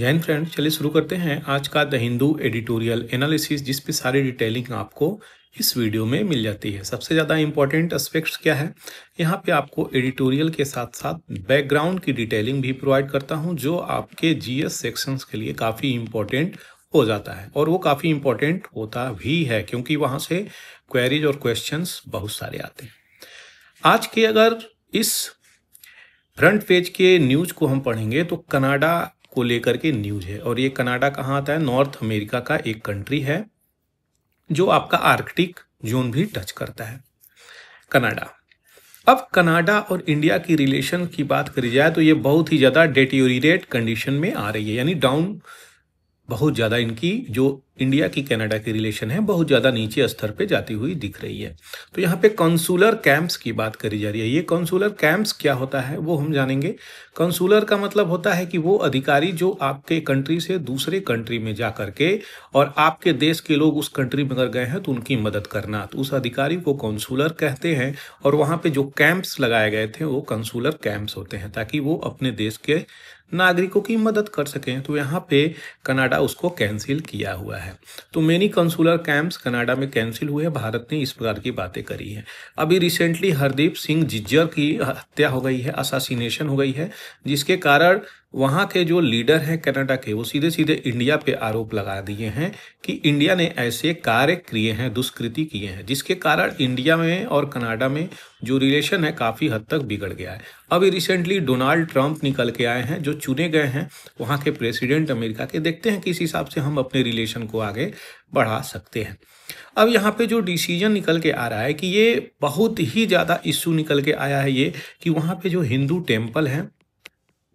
Jain friend चलिए शुरू करते हैं आज का द हिंदू एडिटोरियल एनालिसिस जिसपे सारी डिटेलिंग आपको इस वीडियो में मिल जाती है सबसे ज़्यादा इंपॉर्टेंट एस्पेक्ट्स क्या है यहाँ पे आपको एडिटोरियल के साथ साथ बैकग्राउंड की डिटेलिंग भी प्रोवाइड करता हूँ जो आपके जीएस सेक्शंस के लिए काफ़ी इंपॉर्टेंट हो जाता है और वो काफ़ी इंपॉर्टेंट होता भी है क्योंकि वहाँ से क्वेरीज और क्वेश्चन बहुत सारे आते हैं आज के अगर इस फ्रंट पेज के न्यूज़ को हम पढ़ेंगे तो कनाडा को लेकर के न्यूज है और ये कनाडा कहाँ आता है नॉर्थ अमेरिका का एक कंट्री है जो आपका आर्कटिक जोन भी टच करता है कनाडा अब कनाडा और इंडिया की रिलेशन की बात करी जाए तो ये बहुत ही ज़्यादा डेटियोरेट कंडीशन में आ रही है यानी डाउन बहुत ज़्यादा इनकी जो इंडिया की कनाडा की रिलेशन है बहुत ज़्यादा नीचे स्तर पे जाती हुई दिख रही है तो यहाँ पे कॉन्सुलर कैंप्स की बात करी जा रही है ये कॉन्सुलर कैंप्स क्या होता है वो हम जानेंगे कंसुलर का मतलब होता है कि वो अधिकारी जो आपके कंट्री से दूसरे कंट्री में जा करके और आपके देश के लोग उस कंट्री में अगर गए हैं तो उनकी मदद करना तो उस अधिकारी को कंसुलर कहते हैं और वहां पर जो कैंप्स लगाए गए थे वो कंसुलर कैंप्स होते हैं ताकि वो अपने देश के नागरिकों की मदद कर सकें तो यहाँ पे कनाडा उसको कैंसिल किया हुआ है तो मेनी कंसुलर कैंप्स कनाडा में कैंसिल हुए हैं भारत ने इस प्रकार की बातें करी है अभी रिसेंटली हरदीप सिंह जिज्जर की हत्या हो गई है असासीनेशन हो गई है जिसके कारण वहाँ के जो लीडर हैं कनाडा के वो सीधे सीधे इंडिया पे आरोप लगा दिए हैं कि इंडिया ने ऐसे कार्य किए हैं दुष्कृति किए हैं जिसके कारण इंडिया में और कनाडा में जो रिलेशन है काफ़ी हद तक बिगड़ गया है अभी रिसेंटली डोनाल्ड ट्रंप निकल के आए हैं जो चुने गए हैं वहाँ के प्रेसिडेंट अमेरिका के देखते हैं किस हिसाब से हम अपने रिलेशन को आगे बढ़ा सकते हैं अब यहाँ पे जो डिसीजन निकल के आ रहा है कि ये बहुत ही ज़्यादा इशू निकल के आया है ये कि वहाँ पे जो हिंदू टेम्पल हैं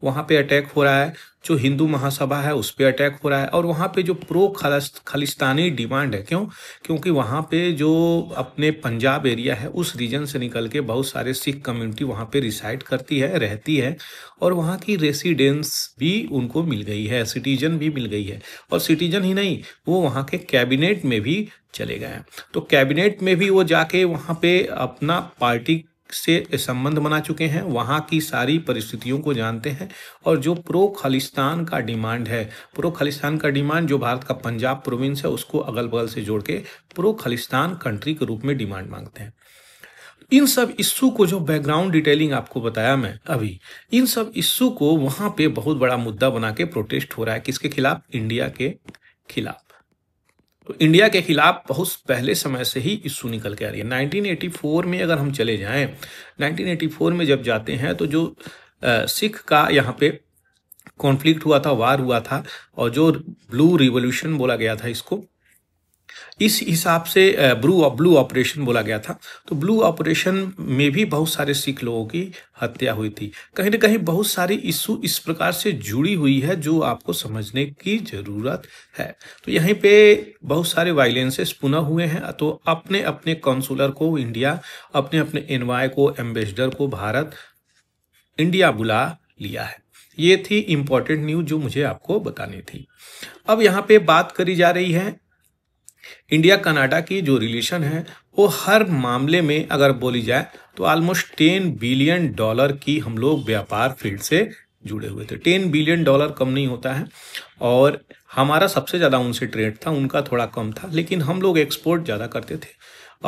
वहाँ पे अटैक हो रहा है जो हिंदू महासभा है उस पर अटैक हो रहा है और वहाँ पे जो प्रो खालिस्तानी डिमांड है क्यों क्योंकि वहाँ पे जो अपने पंजाब एरिया है उस रीजन से निकल के बहुत सारे सिख कम्युनिटी वहाँ पे रिसाइड करती है रहती है और वहाँ की रेसिडेंस भी उनको मिल गई है सिटीजन भी मिल गई है और सिटीजन ही नहीं वो वहाँ के कैबिनेट में भी चले गए तो कैबिनेट में भी वो जाके वहाँ पे अपना पार्टी से संबंध बना चुके हैं वहाँ की सारी परिस्थितियों को जानते हैं और जो प्रो खालिस्तान का डिमांड है प्रो खालिस्तान का डिमांड जो भारत का पंजाब प्रोविंस है उसको अगल बगल से जोड़ के प्रो खालिस्तान कंट्री के रूप में डिमांड मांगते हैं इन सब इश्यू को जो बैकग्राउंड डिटेलिंग आपको बताया मैं अभी इन सब इश्यू को वहां पे बहुत बड़ा मुद्दा बना के प्रोटेस्ट हो रहा है किसके खिलाफ इंडिया के खिलाफ इंडिया के खिलाफ बहुत पहले समय से ही इशू निकल के आ रही है 1984 में अगर हम चले जाएं 1984 में जब जाते हैं तो जो सिख का यहाँ पे कॉन्फ्लिक्ट हुआ था वार हुआ था और जो ब्लू रिवोल्यूशन बोला गया था इसको इस हिसाब से ब्लू ब्लू ऑपरेशन बोला गया था तो ब्लू ऑपरेशन में भी बहुत सारे सिख लोगों की हत्या हुई थी कहीं ना कहीं बहुत सारी इशू इस प्रकार से जुड़ी हुई है जो आपको समझने की ज़रूरत है तो यहीं पे बहुत सारे वायलेंसेस पुनः हुए हैं तो अपने अपने कौंसुलर को इंडिया अपने अपने एनवाय को एम्बेसडर को भारत इंडिया बुला लिया है ये थी इम्पोर्टेंट न्यूज जो मुझे आपको बतानी थी अब यहाँ पे बात करी जा रही है इंडिया कनाडा की जो रिलेशन है वो हर मामले में अगर बोली जाए तो ऑलमोस्ट टेन बिलियन डॉलर की हम लोग व्यापार फील्ड से जुड़े हुए थे टेन बिलियन डॉलर कम नहीं होता है और हमारा सबसे ज़्यादा उनसे ट्रेड था उनका थोड़ा कम था लेकिन हम लोग एक्सपोर्ट ज़्यादा करते थे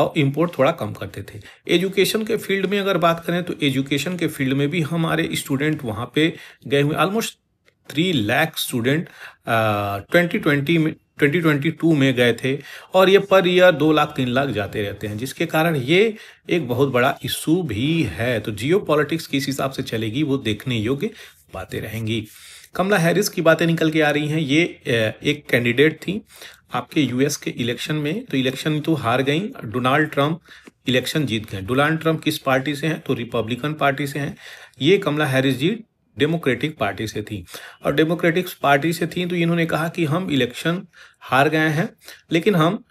और इम्पोर्ट थोड़ा कम करते थे एजुकेशन के फील्ड में अगर बात करें तो एजुकेशन के फील्ड में भी हमारे स्टूडेंट वहाँ पे गए हुए almost three lakh student twenty twenty में 2022 में गए थे और ये पर ईयर दो लाख तीन लाख जाते रहते हैं जिसके कारण ये एक बहुत बड़ा इशू भी है तो जियो पॉलिटिक्स किस हिसाब से चलेगी वो देखने योग्य बातें रहेंगी कमला हैरिस की बातें निकल के आ रही हैं ये एक कैंडिडेट थी आपके यूएस के इलेक्शन में तो इलेक्शन तो हार गई डोनाल्ड ट्रंप इलेक्शन जीत गए डोनाल्ड ट्रंप किस पार्टी से हैं तो रिपब्लिकन पार्टी से हैं ये Kamala Harris ji democratic party से थी और डेमोक्रेटिक पार्टी से थी तो इन्होंने कहा कि हम इलेक्शन हार गए हैं लेकिन हम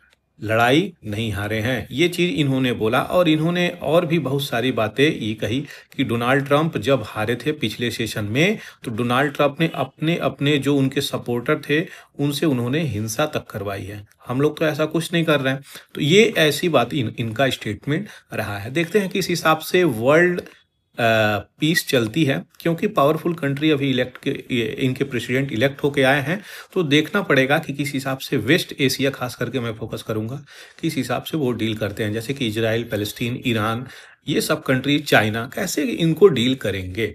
लड़ाई नहीं हारे हैं ये चीज़ इन्होंने बोला और इन्होंने और भी बहुत सारी बातें ये कही कि डोनाल्ड ट्रंप जब हारे थे पिछले सेशन में तो डोनाल्ड ट्रंप ने अपने अपने जो उनके सपोर्टर थे उनसे उन्होंने हिंसा तक करवाई है हम लोग तो ऐसा कुछ नहीं कर रहे हैं तो ये ऐसी बात इन, इनका स्टेटमेंट रहा है देखते हैं कि इस हिसाब से वर्ल्ड पीस चलती है क्योंकि पावरफुल कंट्री अभी इलेक्ट के इनके प्रेसिडेंट इलेक्ट होके आए हैं तो देखना पड़ेगा कि किस हिसाब से वेस्ट एशिया खास करके मैं फोकस करूंगा किस हिसाब से वो डील करते हैं जैसे कि इजराइल पैलेस्टीन ईरान ये सब कंट्री चाइना कैसे इनको डील करेंगे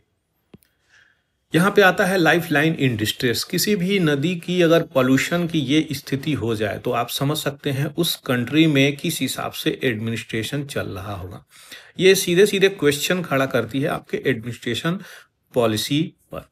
यहाँ पे आता है लाइफ लाइन इन डिस्ट्रेस किसी भी नदी की अगर पॉल्यूशन की ये स्थिति हो जाए तो आप समझ सकते हैं उस कंट्री में किस हिसाब से एडमिनिस्ट्रेशन चल रहा होगा ये सीधे सीधे क्वेश्चन खड़ा करती है आपके एडमिनिस्ट्रेशन पॉलिसी पर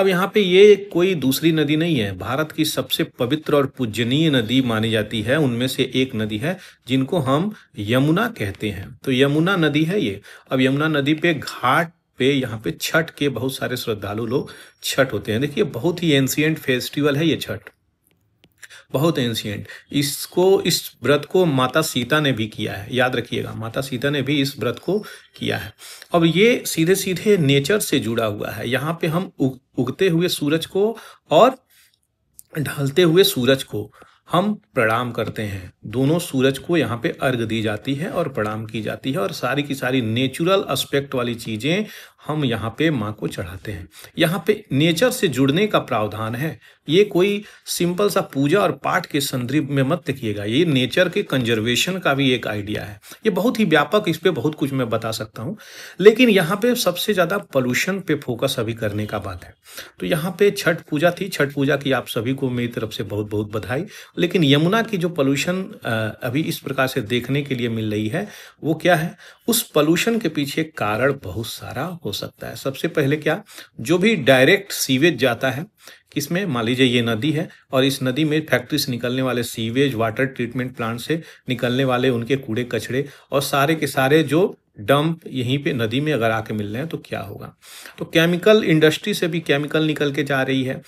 अब यहाँ पे ये कोई दूसरी नदी नहीं है भारत की सबसे पवित्र और पूजनीय नदी मानी जाती है उनमें से एक नदी है जिनको हम यमुना कहते हैं तो यमुना नदी है ये अब यमुना नदी पे घाट पे यहाँ पे छठ के बहुत सारे श्रद्धालु लोग छठ होते हैं देखिए बहुत ही एंशियंट फेस्टिवल है ये छठ बहुत एंशियंट इसको इस व्रत को माता सीता ने भी किया है याद रखिएगा माता सीता ने भी इस व्रत को किया है अब ये सीधे सीधे नेचर से जुड़ा हुआ है यहाँ पे हम उग, उगते हुए सूरज को और ढलते हुए सूरज को हम प्रणाम करते हैं दोनों सूरज को यहाँ पे अर्घ दी जाती है और प्रणाम की जाती है और सारी की सारी नेचुरल एस्पेक्ट वाली चीज़ें हम यहाँ पे माँ को चढ़ाते हैं यहाँ पे नेचर से जुड़ने का प्रावधान है ये कोई सिंपल सा पूजा और पाठ के संदर्भ में मत देखिएगा ये नेचर के कंजर्वेशन का भी एक आइडिया है ये बहुत ही व्यापक इस पर बहुत कुछ मैं बता सकता हूँ लेकिन यहाँ पे सबसे ज़्यादा पोल्यूशन पे फोकस अभी करने का बात है तो यहाँ पे छठ पूजा थी छठ पूजा की आप सभी को मेरी तरफ से बहुत बहुत बधाई लेकिन यमुना की जो पॉल्यूशन अभी इस प्रकार से देखने के लिए मिल रही है वो क्या है उस पॉल्यूशन के पीछे कारण बहुत सारा हो सकता है सबसे पहले क्या जो भी डायरेक्ट सीवेज जाता है इसमें मान लीजिए ये नदी है और इस नदी में फैक्ट्री से निकलने वाले सीवेज वाटर ट्रीटमेंट प्लांट से निकलने वाले उनके कूड़े कचड़े और सारे के सारे जो डंप यहीं पे नदी में अगर आके मिल रहे हैं तो क्या होगा तो केमिकल इंडस्ट्री से भी केमिकल निकल के जा रही है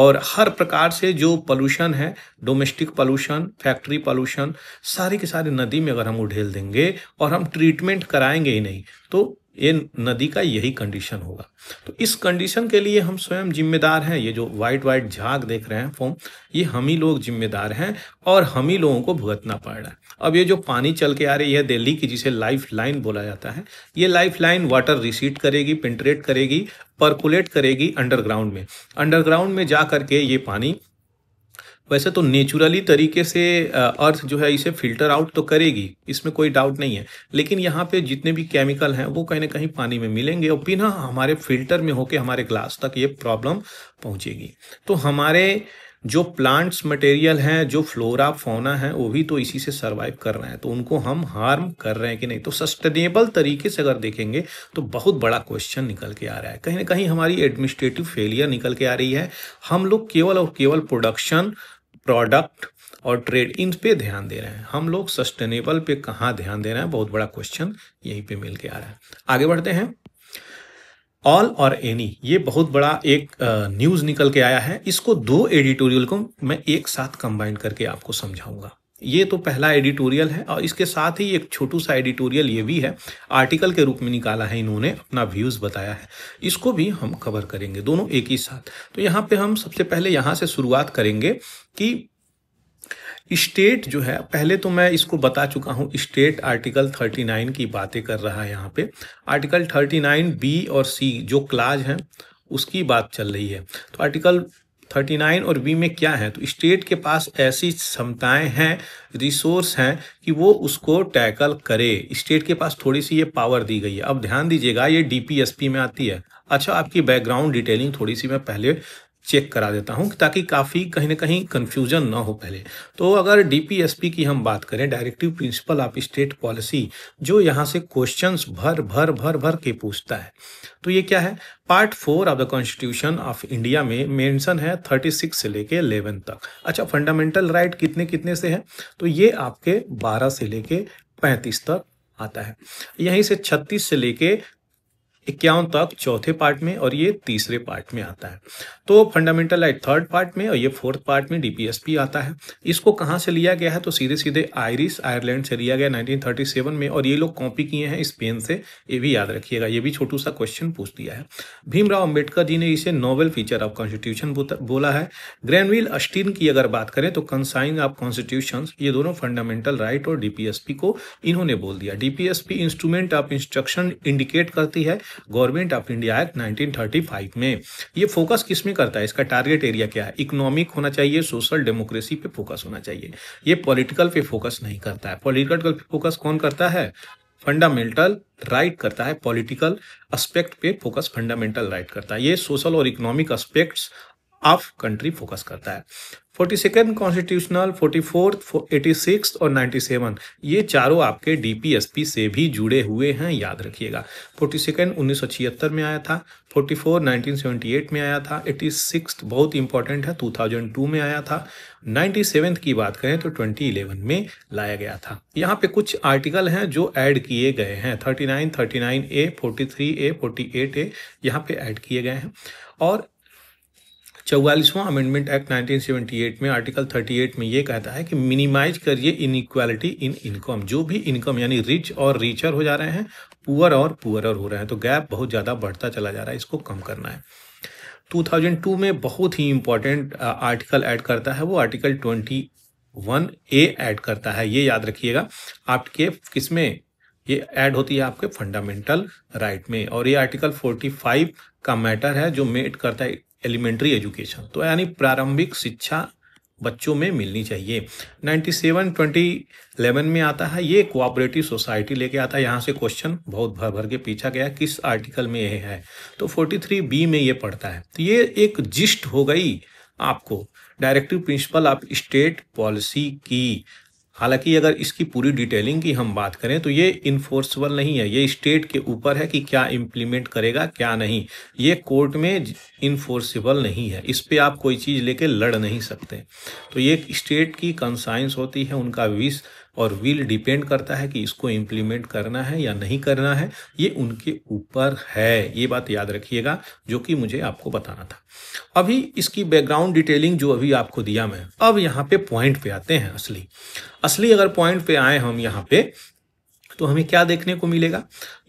और हर प्रकार से जो पोल्यूशन है डोमेस्टिक पोल्यूशन फैक्ट्री पोल्यूशन सारे के सारे नदी में अगर हम उढेल देंगे और हम ट्रीटमेंट कराएंगे ही नहीं तो ये नदी का यही कंडीशन होगा तो इस कंडीशन के लिए हम स्वयं जिम्मेदार हैं ये जो वाइट वाइट झाग देख रहे हैं फोम ये हम ही लोग जिम्मेदार हैं और हम ही लोगों को भुगतना पड़ रहा है अब ये जो पानी चल के आ रही है दिल्ली की जिसे लाइफ लाइन बोला जाता है ये लाइफ लाइन वाटर रिसीट करेगी पेंट्रेट करेगी परकुलेट करेगी अंडरग्राउंड में अंडरग्राउंड में जा करके ये पानी वैसे तो नेचुरली तरीके से अर्थ जो है इसे फिल्टर आउट तो करेगी इसमें कोई डाउट नहीं है लेकिन यहाँ पे जितने भी केमिकल हैं वो कहीं ना कहीं पानी में मिलेंगे और बिना हमारे फिल्टर में होके हमारे ग्लास तक ये प्रॉब्लम पहुँचेगी तो हमारे जो प्लांट्स मटेरियल हैं जो फ्लोरा फोना है वो भी तो इसी से सरवाइव कर रहे हैं तो उनको हम हार्म कर रहे हैं कि नहीं तो सस्टेनेबल तरीके से अगर देखेंगे तो बहुत बड़ा क्वेश्चन निकल के आ रहा है कहीं ना कहीं हमारी एडमिनिस्ट्रेटिव फेलियर निकल के आ रही है हम लोग केवल और केवल प्रोडक्शन प्रोडक्ट और ट्रेड इन पे ध्यान दे रहे हैं हम लोग सस्टेनेबल पे कहाँ ध्यान दे रहे हैं बहुत बड़ा क्वेश्चन यहीं पे मिल के आ रहा है आगे बढ़ते हैं ऑल और एनी ये बहुत बड़ा एक न्यूज़ निकल के आया है इसको दो एडिटोरियल को मैं एक साथ कंबाइन करके आपको समझाऊंगा ये तो पहला एडिटोरियल है और इसके साथ ही एक छोटू सा एडिटोरियल ये भी है आर्टिकल के रूप में निकाला है इन्होंने अपना व्यूज़ बताया है इसको भी हम कवर करेंगे दोनों एक ही साथ तो यहाँ पे हम सबसे पहले यहाँ से शुरुआत करेंगे कि स्टेट जो है पहले तो मैं इसको बता चुका हूँ स्टेट आर्टिकल 39 की बातें कर रहा है यहाँ पे आर्टिकल 39 बी और सी जो क्लाज हैं उसकी बात चल रही है तो आर्टिकल 39 और बी में क्या है तो स्टेट के पास ऐसी क्षमताएं हैं रिसोर्स हैं कि वो उसको टैकल करे स्टेट के पास थोड़ी सी ये पावर दी गई है अब ध्यान दीजिएगा ये डीपीएसपी में आती है अच्छा आपकी बैकग्राउंड डिटेलिंग थोड़ी सी मैं पहले चेक करा देता हूँ ताकि काफ़ी कहीं ना कहीं कन्फ्यूजन ना हो पहले तो अगर डीपीएसपी की हम बात करें directive principle of state policy जो यहाँ से क्वेश्चंस भर भर भर भर के पूछता है तो ये क्या है part four of the constitution of India में मेंशन है थर्टी सिक्स से लेके एलेवन तक अच्छा फंडामेंटल राइट right कितने कितने से है तो ये आपके बारह से लेके पैंतीस तक आता है यहीं से 36 से लेके इक्यावन तक चौथे पार्ट में और ये तीसरे पार्ट में आता है तो फंडामेंटल लाइट थर्ड पार्ट में और ये फोर्थ पार्ट में डीपीएसपी आता है इसको कहाँ से लिया गया है तो सीधे सीधे आयरिस आयरलैंड से लिया गया 1937 में और ये लोग कॉपी किए हैं स्पेन से ये भी याद रखिएगा ये भी छोटू सा क्वेश्चन पूछ दिया है भीमराव अम्बेडकर जी ने इसे नोवेल फीचर ऑफ कॉन्स्टिट्यूशन बोला है ग्रैनविल अस्टिन की अगर बात करें तो कंसाइन ऑफ कॉन्स्टिट्यूशन ये दोनों फंडामेंटल राइट और डीपीएसपी को इन्होंने बोल दिया DPSP instrument of instruction indicate करती है government of India act nineteen में ये फोकस किस में करता है इसका टारगेट एरिया क्या है इकोनॉमिक होना चाहिए सोशल डेमोक्रेसी पे फोकस होना चाहिए ये पॉलिटिकल पे फोकस नहीं करता है पॉलिटिकल पे फोकस कौन करता है फंडामेंटल राइट right करता है पॉलिटिकल एस्पेक्ट पे फोकस फंडामेंटल राइट करता है ये सोशल और economic aspects of country focus करता है forty second constitutional forty fourth eighty six और नाइन्टी सेवन ये चारों आपके डीपीएसपी से भी जुड़े हुए हैं याद रखिएगा फोर्टी सेकेंड उन्नीस सौ छिहत्तर में आया था forty four nineteen seventy eight में आया था एटी सिक्स बहुत इंपॉर्टेंट है टू थाउजेंड टू में आया था नाइन्टी सेवन की बात करें तो ट्वेंटी इलेवन में लाया गया था यहाँ पे कुछ आर्टिकल हैं जो ऐड किए गए हैं thirty nine thirty nine A forty three A forty eight A यहाँ पे ऐड किए गए हैं और चौवालीसवां अमेंडमेंट एक्ट 1978 में आर्टिकल 38 में ये कहता है कि मिनिमाइज करिए इनइक्वालिटी इन इनकम जो भी इनकम यानी रिच और रिचर हो जा रहे हैं पुअर और पुअरर हो रहे हैं तो गैप बहुत ज़्यादा बढ़ता चला जा रहा है इसको कम करना है 2002 में बहुत ही इंपॉर्टेंट आर्टिकल ऐड करता है वो आर्टिकल 21 ए ऐड करता है ये याद रखिएगा आपके किसमें ये ऐड होती है आपके फंडामेंटल राइट में और ये आर्टिकल 45 का मैटर है जो मेट करता है एलिमेंट्री एजुकेशन तो यानी प्रारंभिक शिक्षा बच्चों में मिलनी चाहिए 97 2011 में आता है ये कोऑपरेटिव सोसाइटी लेके आता है यहाँ से क्वेश्चन बहुत भर भर के पीछा गया किस आर्टिकल में यह है तो 43 बी में ये पढ़ता है तो ये एक जिस्ट हो गई आपको directive principle of state policy की हालांकि अगर इसकी पूरी डिटेलिंग की हम बात करें तो ये इन्फोर्सबल नहीं है ये स्टेट के ऊपर है कि क्या इम्प्लीमेंट करेगा क्या नहीं ये कोर्ट में इन्फोर्सिबल नहीं है इस पर आप कोई चीज़ लेके लड़ नहीं सकते तो ये स्टेट की कंसाइंस होती है उनका विश और विल डिपेंड करता है कि इसको इम्प्लीमेंट करना है या नहीं करना है ये उनके ऊपर है ये बात याद रखिएगा जो कि मुझे आपको बताना था अभी इसकी बैकग्राउंड डिटेलिंग जो अभी आपको दिया मैं अब यहाँ पे पॉइंट पे आते हैं असली असली अगर पॉइंट पे आए हम यहाँ पे तो हमें क्या देखने को मिलेगा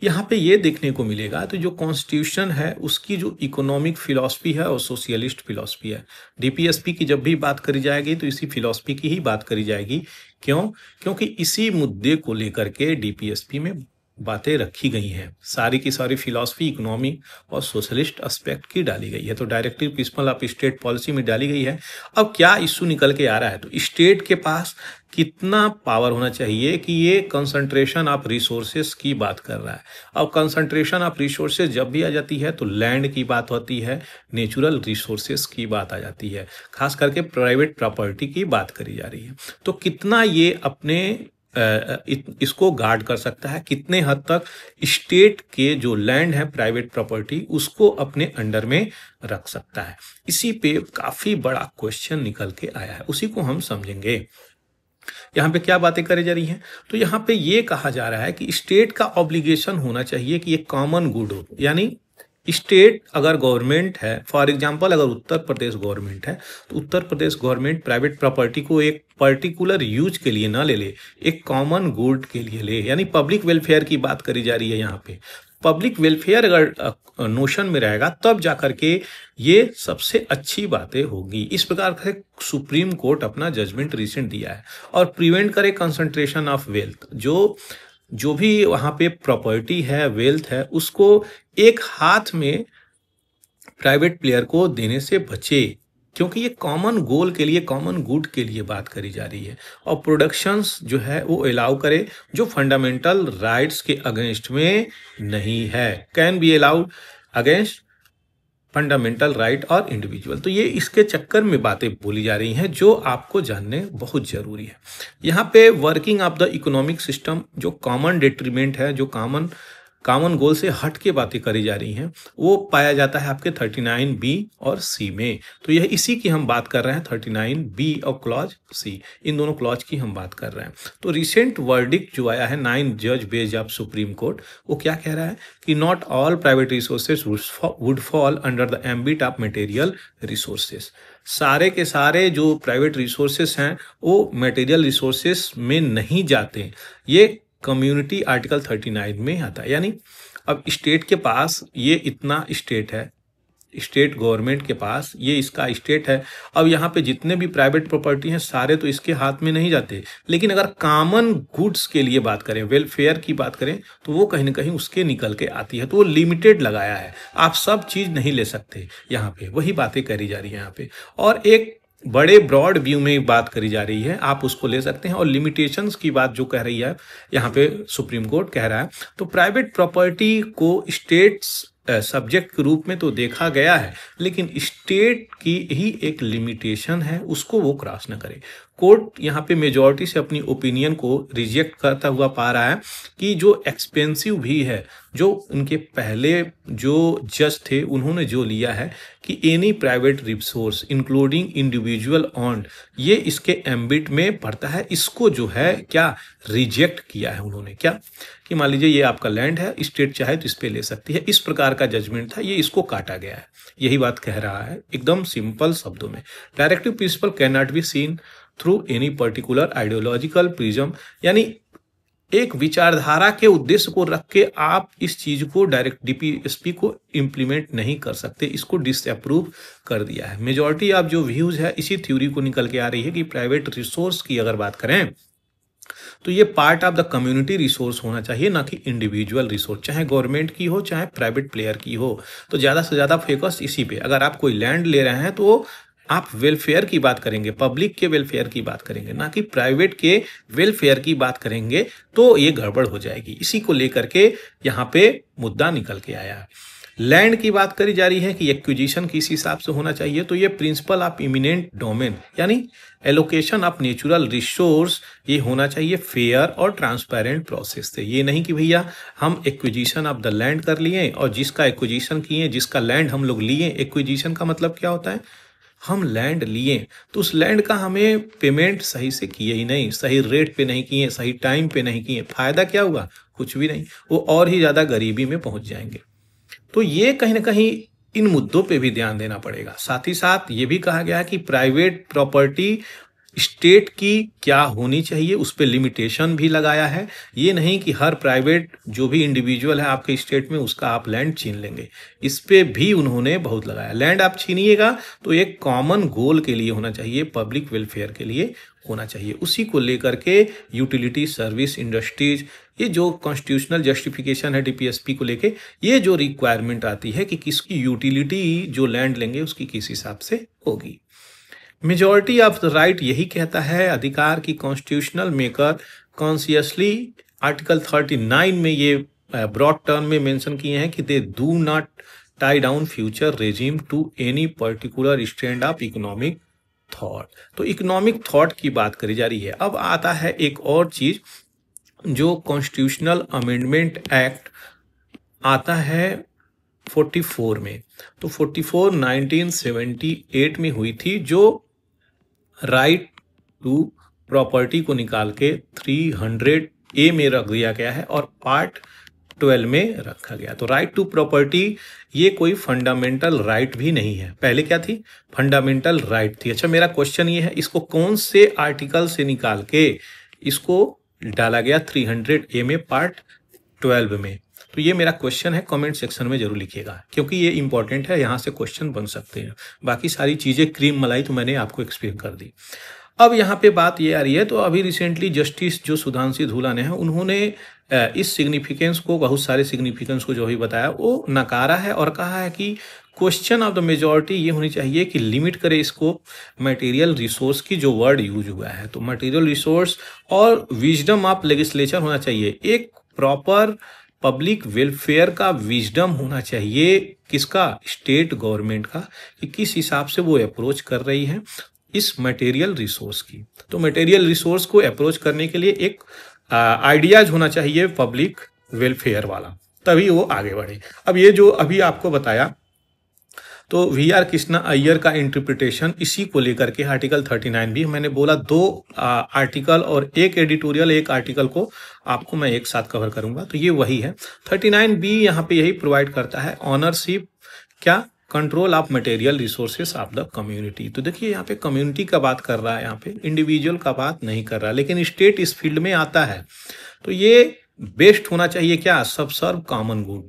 यहाँ पे ये देखने को मिलेगा तो जो कॉन्स्टिट्यूशन है उसकी जो इकोनॉमिक फिलॉसफी है और सोशलिस्ट फिलॉसफी है डीपीएसपी की जब भी बात करी जाएगी तो इसी फिलॉसफी की ही बात करी जाएगी क्यों क्योंकि इसी मुद्दे को लेकर के डीपीएसपी में बातें रखी गई हैं सारी की सारी फिलॉसफी इकोनॉमी और सोशलिस्ट एस्पेक्ट की डाली गई है तो directive principle of state policy में डाली गई है अब क्या इश्यू निकल के आ रहा है तो स्टेट के पास कितना पावर होना चाहिए कि ये कंसंट्रेशन ऑफ रिसोर्सेज की बात कर रहा है अब कंसंट्रेशन ऑफ रिसोर्सेज जब भी आ जाती है तो लैंड की बात होती है नेचुरल रिसोर्सेज की बात आ जाती है खास करके प्राइवेट प्रॉपर्टी की बात करी जा रही है तो कितना ये अपने इसको गार्ड कर सकता है कितने हद तक स्टेट के जो लैंड है प्राइवेट प्रॉपर्टी उसको अपने अंडर में रख सकता है इसी पे काफी बड़ा क्वेश्चन निकल के आया है उसी को हम समझेंगे यहाँ पे क्या बातें करी जा रही हैं तो यहाँ पे ये कहा जा रहा है कि स्टेट का ऑब्लिगेशन होना चाहिए कि ये कॉमन गुड हो यानी स्टेट अगर गवर्नमेंट है फॉर एग्जाम्पल अगर उत्तर प्रदेश गवर्नमेंट है तो Uttar Pradesh government private property को एक पर्टिकुलर यूज के लिए ना ले ले एक कॉमन गुड के लिए ले यानी पब्लिक वेलफेयर की बात करी जा रही है यहाँ पे पब्लिक वेलफेयर अगर नोशन में रहेगा तब जाकर के ये सबसे अच्छी बातें होगी इस प्रकार से सुप्रीम कोर्ट अपना जजमेंट रिसेंट दिया है और प्रिवेंट करे कंसंट्रेशन ऑफ वेल्थ जो जो भी वहाँ पे प्रॉपर्टी है वेल्थ है उसको एक हाथ में प्राइवेट प्लेयर को देने से बचे क्योंकि ये कॉमन गोल के लिए कॉमन गुड के लिए बात करी जा रही है और प्रोडक्शंस जो है वो अलाउ करे जो फंडामेंटल राइट्स के अगेंस्ट में नहीं है can be allowed against fundamental right और इंडिविजुअल तो ये इसके चक्कर में बातें बोली जा रही हैं जो आपको जानने बहुत ज़रूरी है यहाँ पे working of the economic system जो कॉमन डिट्रीमेंट है जो कॉमन कॉमन गोल से हट के बातें करी जा रही हैं वो पाया जाता है आपके 39 बी और सी में तो यह इसी की हम बात कर रहे हैं 39 बी और क्लॉज सी इन दोनों क्लॉज की हम बात कर रहे हैं तो रिसेंट वर्डिक जो आया है नाइन जज बेज ऑफ सुप्रीम कोर्ट वो क्या कह रहा है कि not all private resources would fall under the ambit of material resources सारे के सारे जो प्राइवेट रिसोर्सेस हैं वो मटेरियल रिसोर्सेस में नहीं जाते ये कम्युनिटी आर्टिकल 39 में आता है यानी अब स्टेट के पास ये इतना स्टेट है स्टेट गवर्नमेंट के पास ये इसका स्टेट है अब यहाँ पे जितने भी प्राइवेट प्रॉपर्टी हैं सारे तो इसके हाथ में नहीं जाते लेकिन अगर कॉमन गुड्स के लिए बात करें वेलफेयर की बात करें तो वो कहीं ना कहीं उसके निकल के आती है तो वो लिमिटेड लगाया है आप सब चीज़ नहीं ले सकते यहाँ पे वही बातें करी जा रही है यहाँ पे और एक बड़े ब्रॉड व्यू में बात करी जा रही है आप उसको ले सकते हैं और लिमिटेशंस की बात जो कह रही है यहाँ पे सुप्रीम कोर्ट कह रहा है तो प्राइवेट प्रॉपर्टी को स्टेट्स सब्जेक्ट के रूप में तो देखा गया है लेकिन स्टेट की ही एक लिमिटेशन है उसको वो क्रॉस ना करे कोर्ट यहाँ पे मेजोरिटी से अपनी ओपिनियन को रिजेक्ट करता हुआ पा रहा है कि जो एक्सपेंसिव भी है जो उनके पहले जो जज थे उन्होंने जो लिया है कि any private resource including individual owned ये इसके एम्बिट में पड़ता है इसको जो है क्या रिजेक्ट किया है उन्होंने क्या कि मान लीजिए ये आपका लैंड है स्टेट चाहे तो इस पर ले सकती है इस प्रकार का जजमेंट था ये इसको काटा गया है यही बात कह रहा है एकदम सिंपल शब्दों में directive principle can not be seen through any particular ideological prism यानी एक विचारधारा के उद्देश्य को रख के आप इस चीज को डायरेक्ट डीपीएसपी को इम्प्लीमेंट नहीं कर सकते इसको डिसअप्रूव कर दिया है मेजोरिटी आप जो व्यूज है इसी थ्योरी को निकल के आ रही है कि प्राइवेट रिसोर्स की अगर बात करें तो ये part of the community resource होना चाहिए ना कि इंडिविजुअल रिसोर्स चाहे गवर्नमेंट की हो चाहे प्राइवेट प्लेयर की हो तो ज़्यादा से ज़्यादा फोकस इसी पे अगर आप कोई लैंड ले रहे हैं तो आप वेलफेयर की बात करेंगे पब्लिक के वेलफेयर की बात करेंगे ना कि प्राइवेट के वेलफेयर की बात करेंगे तो ये गड़बड़ हो जाएगी इसी को लेकर के यहाँ पे मुद्दा निकल के आया लैंड की बात करी जा रही है कि एक्विजिशन किस हिसाब से होना चाहिए तो ये प्रिंसिपल ऑफ इमिनेंट डोमेन यानी एलोकेशन ऑफ नेचुरल रिसोर्स ये होना चाहिए फेयर और ट्रांसपेरेंट प्रोसेस से ये नहीं कि भैया हम एक्विजिशन ऑफ द लैंड कर लिए और जिसका एक्विजिशन किए जिसका लैंड हम लोग लिए एक्विजिशन का मतलब क्या होता है हम लैंड लिए तो उस लैंड का हमें पेमेंट सही से किए ही नहीं सही रेट पे नहीं किए सही टाइम पे नहीं किए फायदा क्या हुआ कुछ भी नहीं वो और ही ज़्यादा गरीबी में पहुंच जाएंगे तो ये कहीं ना कहीं इन मुद्दों पे भी ध्यान देना पड़ेगा साथ ही साथ ये भी कहा गया है कि प्राइवेट प्रॉपर्टी स्टेट की क्या होनी चाहिए उस पर लिमिटेशन भी लगाया है ये नहीं कि हर प्राइवेट जो भी इंडिविजुअल है आपके स्टेट में उसका आप लैंड छीन लेंगे इस पर भी उन्होंने बहुत लगाया लैंड आप छीनिएगा तो एक कॉमन गोल के लिए होना चाहिए पब्लिक वेलफेयर के लिए होना चाहिए उसी को लेकर के यूटिलिटी सर्विस इंडस्ट्रीज ये जो कॉन्स्टिट्यूशनल जस्टिफिकेशन है डीपीएसपी को लेके ये जो रिक्वायरमेंट आती है कि किसकी यूटिलिटी जो लैंड लेंगे उसकी किस हिसाब से होगी मेजोरिटी ऑफ द राइट यही कहता है अधिकार की कॉन्स्टिट्यूशनल मेकर कॉन्सियसली आर्टिकल 39 में ये ब्रॉड टर्म में मेंशन किए हैं कि they do not tie down future regime to any particular stand of economic thought तो इकोनॉमिक थॉट की बात करी जा रही है अब आता है एक और चीज जो कॉन्स्टिट्यूशनल अमेंडमेंट एक्ट आता है 44 में तो 44 1978 में हुई थी जो राइट टू प्रॉपर्टी को निकाल के 300 ए में रख दिया गया है और पार्ट 12 में रखा गया तो राइट टू प्रॉपर्टी ये कोई फंडामेंटल राइट right भी नहीं है पहले क्या थी फंडामेंटल राइट right थी अच्छा मेरा क्वेश्चन ये है इसको कौन से आर्टिकल से निकाल के इसको डाला गया 300 ए में पार्ट 12 में तो ये मेरा क्वेश्चन है कमेंट सेक्शन में जरूर लिखिएगा क्योंकि ये इंपॉर्टेंट है यहाँ से क्वेश्चन बन सकते हैं बाकी सारी चीज़ें क्रीम मलाई तो मैंने आपको एक्सप्लेन कर दी अब यहाँ पे बात ये आ रही है तो अभी रिसेंटली जस्टिस जो सुधांशी ने है उन्होंने इस सिग्निफिकेंस को बहुत सारे सिग्निफिकेंस को जो भी बताया वो नकारा है और कहा है कि क्वेश्चन ऑफ द मेजॉरिटी ये होनी चाहिए कि लिमिट करे इसको मटेरियल रिसोर्स की जो वर्ड यूज हुआ है तो मटेरियल रिसोर्स और विजडम ऑफ लेजिस्लेचर होना चाहिए एक प्रॉपर पब्लिक वेलफेयर का विजडम होना चाहिए किसका स्टेट गवर्नमेंट का कि किस हिसाब से वो अप्रोच कर रही है इस मटेरियल रिसोर्स की तो मटेरियल रिसोर्स को अप्रोच करने के लिए एक आइडियाज होना चाहिए पब्लिक वेलफेयर वाला तभी वो आगे बढ़े अब ये जो अभी आपको बताया तो वी आर कृष्णा अय्यर का इंटरप्रिटेशन इसी को लेकर के आर्टिकल 39 भी मैंने बोला दो आ, आर्टिकल और एक एडिटोरियल एक आर्टिकल को आपको मैं एक साथ कवर करूंगा तो ये वही है 39 बी यहाँ पे यही प्रोवाइड करता है ऑनरशिप क्या control of material resources of the community तो देखिए यहाँ पे कम्युनिटी का बात कर रहा है यहाँ पे इंडिविजुअल का बात नहीं कर रहा लेकिन स्टेट इस फील्ड में आता है तो ये बेस्ट होना चाहिए क्या सब सर्व कॉमन गुड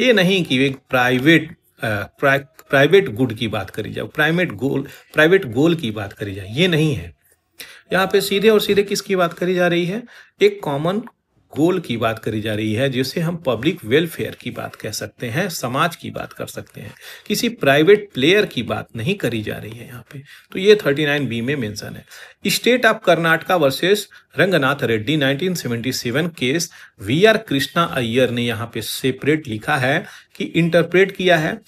ये नहीं कि एक प्राइवेट प्राइवेट गुड की बात करी जाए प्राइवेट गोल प्राइवेट गोल की बात करी जाए ये नहीं है यहाँ पे सीधे और सीधे किसकी बात करी जा रही है एक कॉमन गोल की बात करी जा रही है जिसे हम पब्लिक वेलफेयर की बात कह सकते हैं समाज की बात कर सकते हैं किसी प्राइवेट प्लेयर की बात नहीं करी जा रही है यहाँ पे तो ये 39 बी में मेंशन है state of Karnataka versus Ranganatha Reddy 1977 case V R Krishna Iyer ने यहाँ पे सेपरेट लिखा है कि इंटरप्रेट किया है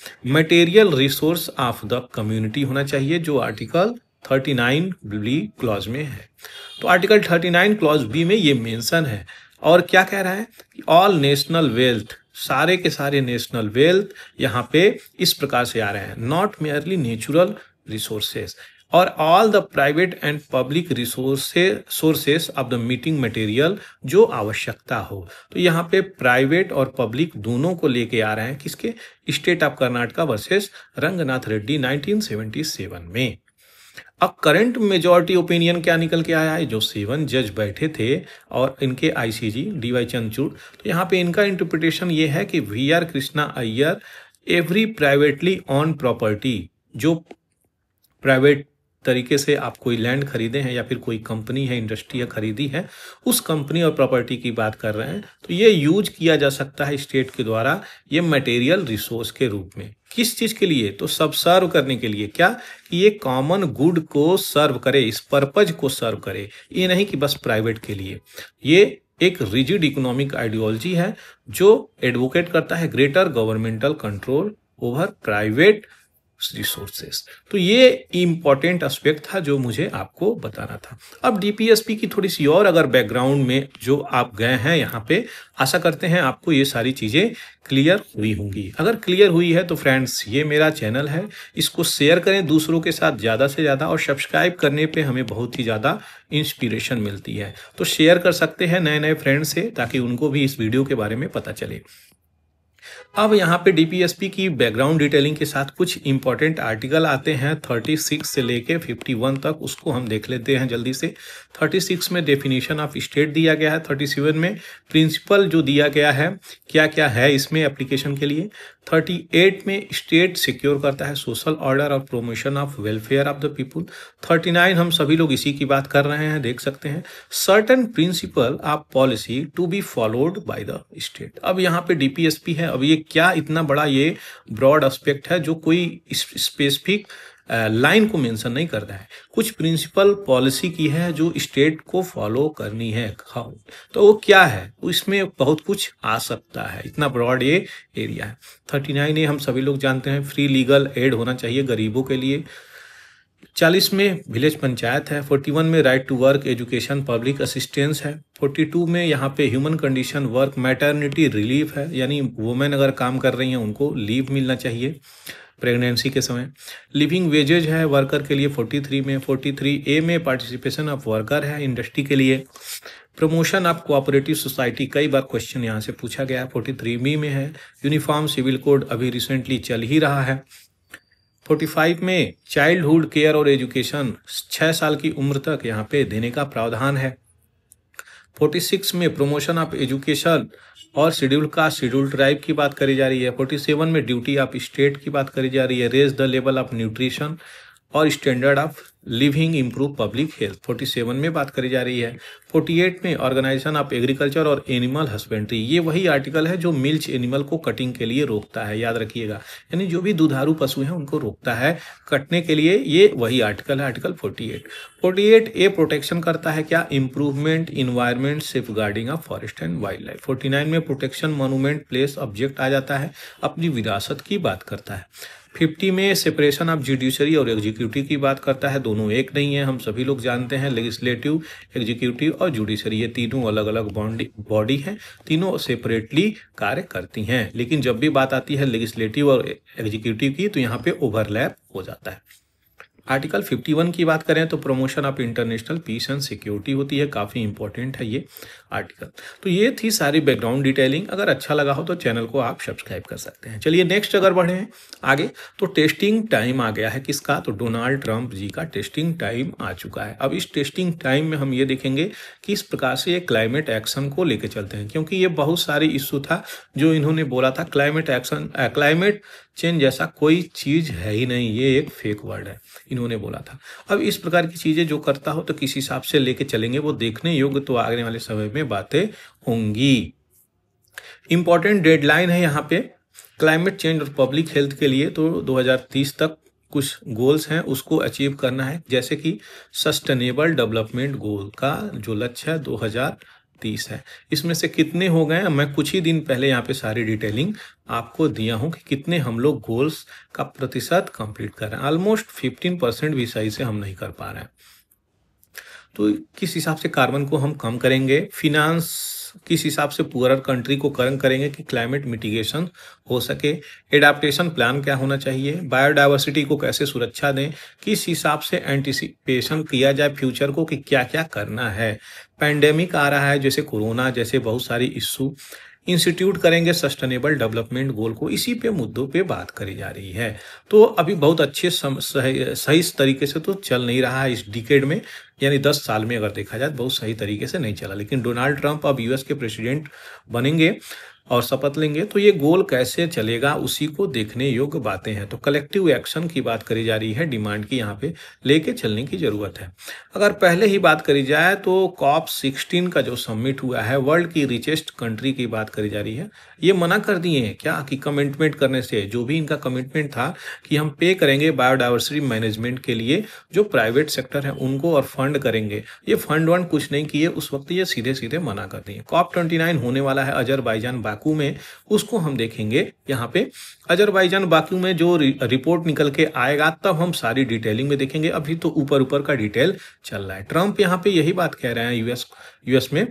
material resource of the community होना चाहिए जो आर्टिकल 39 बी क्लॉज में है तो आर्टिकल 39 क्लॉज बी में ये मेंशन है और क्या कह रहा है ऑल नेशनल वेल्थ सारे के सारे नेशनल वेल्थ यहाँ पे इस प्रकार से आ रहे हैं नॉट मेयरली नेचुरल रिसोर्सेस और all the private and public resource sources of the meeting material जो आवश्यकता हो तो यहाँ पे प्राइवेट और पब्लिक दोनों को लेके आ रहे हैं किसके state of Karnataka versus Ranganatha Reddy 1977 में अब करंट मेजॉरिटी ओपिनियन क्या निकल के आया है जो सेवन जज बैठे थे और इनके आईसीजी डी वाई चंद्रचूड़ तो यहाँ पे इनका इंटरप्रिटेशन ये है कि V R Krishna Iyer every privately owned property जो प्राइवेट तरीके से आप कोई लैंड खरीदे हैं या फिर कोई कंपनी है इंडस्ट्री या खरीदी है उस कंपनी और प्रॉपर्टी की बात कर रहे हैं तो ये यूज किया जा सकता है स्टेट के द्वारा ये मटेरियल रिसोर्स के रूप में किस चीज के लिए तो सब सर्व करने के लिए क्या कि ये कॉमन गुड को सर्व करे इस पर्पज को सर्व करे ये नहीं कि बस प्राइवेट के लिए ये एक रिजिड इकोनॉमिक आइडियोलॉजी है जो एडवोकेट करता है greater governmental control over private resources तो ये इम्पॉर्टेंट एस्पेक्ट था जो मुझे आपको बताना था अब डीपीएसपी की थोड़ी सी और अगर बैकग्राउंड में जो आप गए हैं यहाँ पे आशा करते हैं आपको ये सारी चीज़ें क्लियर हुई होंगी अगर क्लियर हुई है तो फ्रेंड्स ये मेरा चैनल है इसको शेयर करें दूसरों के साथ ज़्यादा से ज़्यादा और सब्सक्राइब करने पर हमें बहुत ही ज़्यादा इंस्पिरेशन मिलती है तो शेयर कर सकते हैं नए नए फ्रेंड से ताकि उनको भी इस वीडियो के बारे में पता चले अब यहाँ पे डीपीएसपी की बैकग्राउंड डिटेलिंग के साथ कुछ इंपॉर्टेंट आर्टिकल आते हैं 36 से लेके 51 तक उसको हम देख लेते हैं जल्दी से 36 में डेफिनेशन ऑफ स्टेट दिया गया है 37 में प्रिंसिपल जो दिया गया है क्या क्या है इसमें एप्लीकेशन के लिए 38 में स्टेट सिक्योर करता है सोशल ऑर्डर और promotion of welfare of the people 39 हम सभी लोग इसी की बात कर रहे हैं देख सकते हैं certain principle of policy to be followed by the state अब यहाँ पे डीपीएसपी है अब ये क्या इतना बड़ा ये ब्रॉड एस्पेक्ट है जो कोई स्पेसिफिक लाइन को मेंशन नहीं करता है कुछ प्रिंसिपल पॉलिसी की है जो स्टेट को फॉलो करनी है हाँ, तो वो क्या है इसमें बहुत कुछ आ सकता है इतना ब्रॉड ये एरिया है थर्टी नाइन ए हम सभी लोग जानते हैं फ्री लीगल एड होना चाहिए गरीबों के लिए चालीस में विलेज पंचायत है फोर्टी वन में right to work education public assistance है फोर्टी टू में यहाँ पे human condition work maternity relief है यानी वुमेन अगर काम कर रही हैं उनको लीव मिलना चाहिए प्रेगनेंसी के समय लिविंग वेजेज है वर्कर के लिए 43 में 43 ए में पार्टिसिपेशन ऑफ वर्कर है इंडस्ट्री के लिए प्रमोशन ऑफ कोऑपरेटिव सोसाइटी कई बार क्वेश्चन यहाँ से पूछा गया फोर्टी थ्री बी में है यूनिफॉर्म सिविल कोड अभी रिसेंटली चल ही रहा है फोर्टी फाइव में चाइल्डहुड केयर और एजुकेशन छः साल की उम्र तक यहाँ पे देने का प्रावधान है फोर्टी सिक्स में प्रमोशन ऑफ एजुकेशन और शेड्यूल कास्ट शेड्यूल ट्राइब की बात करी जा रही है फोर्टी सेवन में ड्यूटी ऑफ स्टेट की बात करी जा रही है raise the level of nutrition और standard of living improve public health 47 में बात करी जा रही है 48 में ऑर्गेनाइजेशन ऑफ एग्रीकल्चर और एनिमल हस्बेंड्री ये वही आर्टिकल है जो मिल्च एनिमल को कटिंग के लिए रोकता है याद रखिएगा यानी जो भी दुधारू पशु हैं उनको रोकता है कटने के लिए ये वही आर्टिकल है आर्टिकल 48 48 ए प्रोटेक्शन करता है क्या improvement environment safeguarding of forest and wildlife forty में प्रोटेक्शन मोनूमेंट प्लेस ऑब्जेक्ट आ जाता है अपनी विरासत की बात करता है फिफ्टी में सेपरेशन ऑफ जुडिशरी और एग्जीक्यूटिव की बात करता है दोनों एक नहीं है हम सभी लोग जानते हैं लेजिस्लेटिव एग्जीक्यूटिव और जुडिशरी ये तीनों अलग अलग बॉडी हैं तीनों सेपरेटली कार्य करती हैं लेकिन जब भी बात आती है लेजिस्लेटिव और एग्जीक्यूटिव की तो यहाँ पे ओवरलैप हो जाता है आर्टिकल 51 की बात करें तो promotion of international peace and security होती है काफ़ी इंपॉर्टेंट है ये आर्टिकल तो ये थी सारी बैकग्राउंड डिटेलिंग अगर अच्छा लगा हो तो चैनल को आप सब्सक्राइब कर सकते हैं चलिए नेक्स्ट अगर बढ़े हैं आगे तो टेस्टिंग टाइम आ गया है किसका तो डोनाल्ड ट्रंप जी का टेस्टिंग टाइम आ चुका है अब इस टेस्टिंग टाइम में हम ये देखेंगे कि इस प्रकार से ये क्लाइमेट एक्शन को लेकर चलते हैं क्योंकि ये बहुत सारे इश्यू था जो इन्होंने बोला था क्लाइमेट एक्शन क्लाइमेट चेन जैसा कोई चीज है ही नहीं ये एक फेक वर्ड है इन्होंने बोला था अब इस प्रकार की चीजें जो करता हो तो किस हिसाब से लेके चलेंगे वो देखने योग्य तो आने वाले समय में बातें होंगी इंपॉर्टेंट डेडलाइन है यहाँ पे क्लाइमेट चेंज और पब्लिक हेल्थ के लिए तो 2030 तक कुछ गोल्स हैं उसको अचीव करना है जैसे कि सस्टेनेबल डेवलपमेंट गोल का जो लक्ष्य है तीस है इसमें से कितने हो गए मैं कुछ ही दिन पहले यहाँ पे सारी डिटेलिंग आपको दिया हूँ कि कितने हम लोग गोल्स का प्रतिशत कंप्लीट कर रहे हैं ऑलमोस्ट फिफ्टीन परसेंट भी सही से हम नहीं कर पा रहे हैं तो किस हिसाब से कार्बन को हम कम करेंगे फिनांस किस हिसाब से पुअर कंट्री को कर्म करेंगे कि क्लाइमेट मिटिगेशन हो सके एडाप्टेशन प्लान क्या होना चाहिए बायोडाइवर्सिटी को कैसे सुरक्षा दें किस हिसाब से एंटिसिपेशन किया जाए फ्यूचर को कि क्या क्या करना है पैंडेमिक आ रहा है जैसे कोरोना जैसे बहुत सारी इशू इंस्टीट्यूट करेंगे सस्टेनेबल डेवलपमेंट गोल को इसी पे मुद्दों पे बात करी जा रही है तो अभी बहुत अच्छे सही, सही तरीके से तो चल नहीं रहा है इस डिकेड में यानी दस साल में अगर देखा जाए बहुत सही तरीके से नहीं चला लेकिन डोनाल्ड ट्रंप अब यूएस के प्रेसिडेंट बनेंगे और शपथ लेंगे तो ये गोल कैसे चलेगा उसी को देखने योग्य बातें हैं तो कलेक्टिव एक्शन की बात करी जा रही है डिमांड की यहाँ पे लेके चलने की ज़रूरत है अगर पहले ही बात करी जाए तो कॉप सिक्सटीन का जो सबमिट हुआ है वर्ल्ड की रिचेस्ट कंट्री की बात करी जा रही है ये मना कर दिए हैं क्या कि कमिटमेंट करने से जो भी इनका कमिटमेंट था कि हम पे करेंगे बायोडाइवर्सिटी मैनेजमेंट के लिए जो प्राइवेट सेक्टर है उनको और फंड करेंगे ये फंड वंड कुछ नहीं किए उस वक्त ये सीधे सीधे मना कर दिए कॉप ट्वेंटी होने वाला है अजरबैजान बाकू में उसको हम देखेंगे यहाँ पे अजरबैजान बाकू में जो रिपोर्ट निकल के आएगा तब हम सारी डिटेलिंग में देखेंगे अभी तो ऊपर ऊपर का डिटेल चल रहा है ट्रंप यहाँ पे यही बात कह रहे हैं यूएस यूएस में